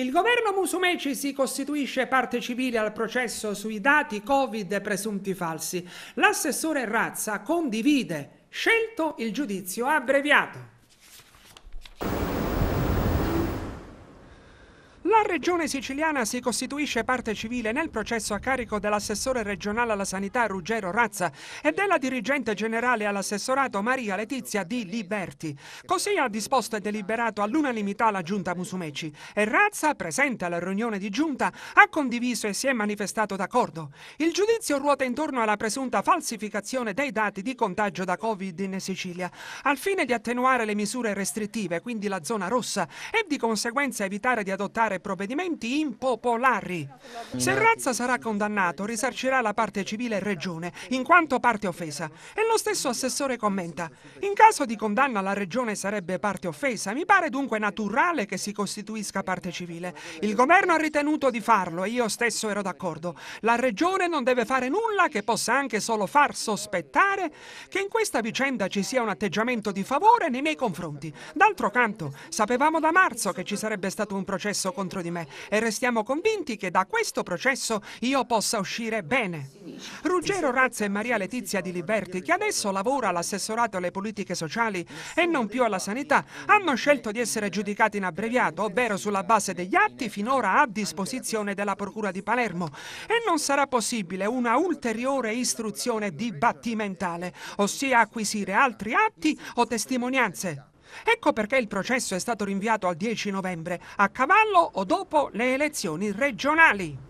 Il governo Musumeci si costituisce parte civile al processo sui dati Covid presunti falsi. L'assessore Razza condivide, scelto il giudizio abbreviato. La regione siciliana si costituisce parte civile nel processo a carico dell'assessore regionale alla sanità Ruggero Razza e della dirigente generale all'assessorato Maria Letizia Di Liberti. Così ha disposto e deliberato all'unanimità la giunta Musumeci e Razza, presente alla riunione di giunta, ha condiviso e si è manifestato d'accordo. Il giudizio ruota intorno alla presunta falsificazione dei dati di contagio da Covid in Sicilia, al fine di attenuare le misure restrittive, quindi la zona rossa, e di conseguenza evitare di adottare provvedimenti impopolari. Se Razza sarà condannato, risarcirà la parte civile Regione, in quanto parte offesa. E lo stesso assessore commenta, in caso di condanna la Regione sarebbe parte offesa, mi pare dunque naturale che si costituisca parte civile. Il governo ha ritenuto di farlo e io stesso ero d'accordo. La Regione non deve fare nulla che possa anche solo far sospettare che in questa vicenda ci sia un atteggiamento di favore nei miei confronti. D'altro canto, sapevamo da marzo che ci sarebbe stato un processo contro dentro di me e restiamo convinti che da questo processo io possa uscire bene. Ruggero Razza e Maria Letizia Di Liberti, che adesso lavora all'assessorato alle politiche sociali e non più alla sanità, hanno scelto di essere giudicati in abbreviato, ovvero sulla base degli atti finora a disposizione della Procura di Palermo e non sarà possibile una ulteriore istruzione dibattimentale, ossia acquisire altri atti o testimonianze. Ecco perché il processo è stato rinviato al 10 novembre, a cavallo o dopo le elezioni regionali.